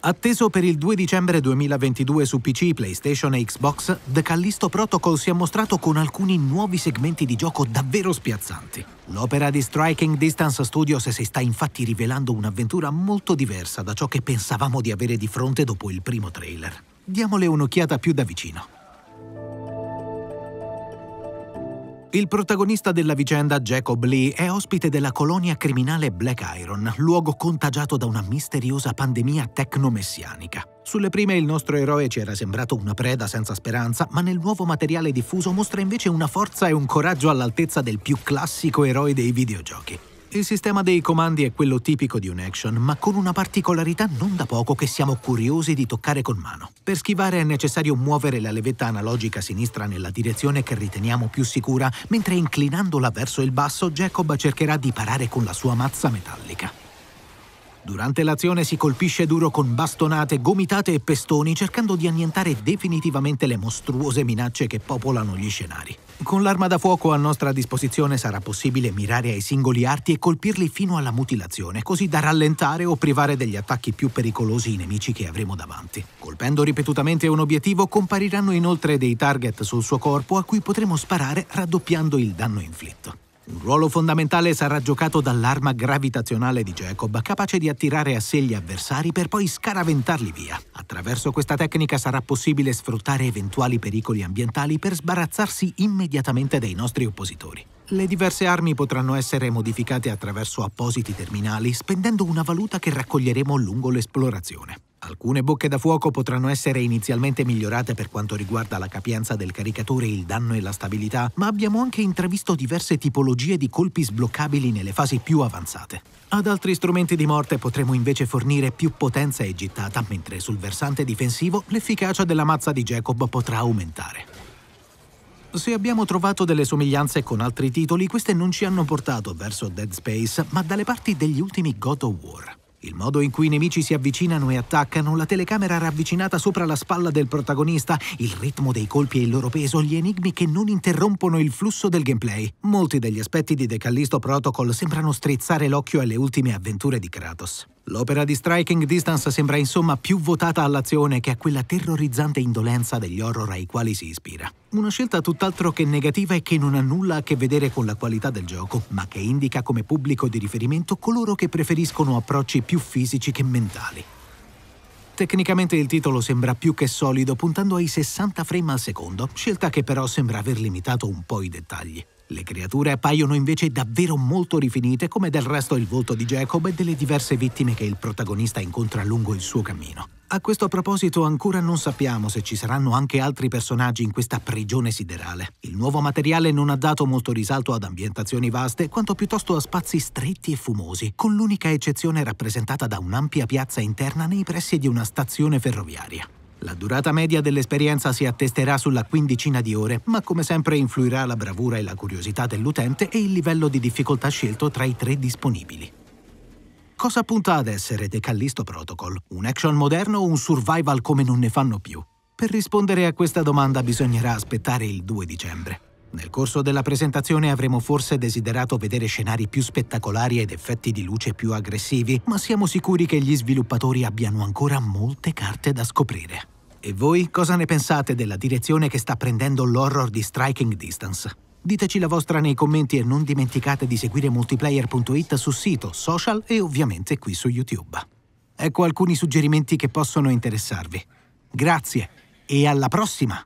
Atteso per il 2 dicembre 2022 su PC, PlayStation e Xbox, The Callisto Protocol si è mostrato con alcuni nuovi segmenti di gioco davvero spiazzanti. L'opera di Striking Distance Studios si sta infatti rivelando un'avventura molto diversa da ciò che pensavamo di avere di fronte dopo il primo trailer. Diamole un'occhiata più da vicino. Il protagonista della vicenda, Jacob Lee, è ospite della colonia criminale Black Iron, luogo contagiato da una misteriosa pandemia tecnomessianica. Sulle prime il nostro eroe ci era sembrato una preda senza speranza, ma nel nuovo materiale diffuso mostra invece una forza e un coraggio all'altezza del più classico eroe dei videogiochi. Il sistema dei comandi è quello tipico di un action, ma con una particolarità non da poco che siamo curiosi di toccare con mano. Per schivare è necessario muovere la levetta analogica sinistra nella direzione che riteniamo più sicura, mentre inclinandola verso il basso Jacob cercherà di parare con la sua mazza metallica. Durante l'azione si colpisce duro con bastonate, gomitate e pestoni cercando di annientare definitivamente le mostruose minacce che popolano gli scenari. Con l'arma da fuoco a nostra disposizione sarà possibile mirare ai singoli arti e colpirli fino alla mutilazione, così da rallentare o privare degli attacchi più pericolosi i nemici che avremo davanti. Colpendo ripetutamente un obiettivo compariranno inoltre dei target sul suo corpo a cui potremo sparare raddoppiando il danno inflitto. Un ruolo fondamentale sarà giocato dall'arma gravitazionale di Jacob, capace di attirare a sé gli avversari per poi scaraventarli via. Attraverso questa tecnica sarà possibile sfruttare eventuali pericoli ambientali per sbarazzarsi immediatamente dei nostri oppositori. Le diverse armi potranno essere modificate attraverso appositi terminali, spendendo una valuta che raccoglieremo lungo l'esplorazione. Alcune bocche da fuoco potranno essere inizialmente migliorate per quanto riguarda la capienza del caricatore, il danno e la stabilità, ma abbiamo anche intravisto diverse tipologie di colpi sbloccabili nelle fasi più avanzate. Ad altri strumenti di morte potremo invece fornire più potenza e gittata, mentre sul versante difensivo l'efficacia della mazza di Jacob potrà aumentare. Se abbiamo trovato delle somiglianze con altri titoli, queste non ci hanno portato verso Dead Space, ma dalle parti degli ultimi God of War. Il modo in cui i nemici si avvicinano e attaccano, la telecamera ravvicinata sopra la spalla del protagonista, il ritmo dei colpi e il loro peso, gli enigmi che non interrompono il flusso del gameplay. Molti degli aspetti di The Callisto Protocol sembrano strizzare l'occhio alle ultime avventure di Kratos. L'opera di Striking Distance sembra insomma più votata all'azione che a quella terrorizzante indolenza degli horror ai quali si ispira. Una scelta tutt'altro che negativa e che non ha nulla a che vedere con la qualità del gioco, ma che indica come pubblico di riferimento coloro che preferiscono approcci più fisici che mentali. Tecnicamente il titolo sembra più che solido, puntando ai 60 frame al secondo, scelta che però sembra aver limitato un po' i dettagli. Le creature appaiono invece davvero molto rifinite, come del resto il volto di Jacob e delle diverse vittime che il protagonista incontra lungo il suo cammino. A questo proposito ancora non sappiamo se ci saranno anche altri personaggi in questa prigione siderale. Il nuovo materiale non ha dato molto risalto ad ambientazioni vaste, quanto piuttosto a spazi stretti e fumosi, con l'unica eccezione rappresentata da un'ampia piazza interna nei pressi di una stazione ferroviaria. La durata media dell'esperienza si attesterà sulla quindicina di ore, ma come sempre influirà la bravura e la curiosità dell'utente e il livello di difficoltà scelto tra i tre disponibili. Cosa punta ad essere The Callisto Protocol? Un action moderno o un survival come non ne fanno più? Per rispondere a questa domanda bisognerà aspettare il 2 dicembre. Nel corso della presentazione avremo forse desiderato vedere scenari più spettacolari ed effetti di luce più aggressivi, ma siamo sicuri che gli sviluppatori abbiano ancora molte carte da scoprire. E voi cosa ne pensate della direzione che sta prendendo l'horror di Striking Distance? Diteci la vostra nei commenti e non dimenticate di seguire multiplayer.it su sito, social e ovviamente qui su YouTube. Ecco alcuni suggerimenti che possono interessarvi. Grazie e alla prossima!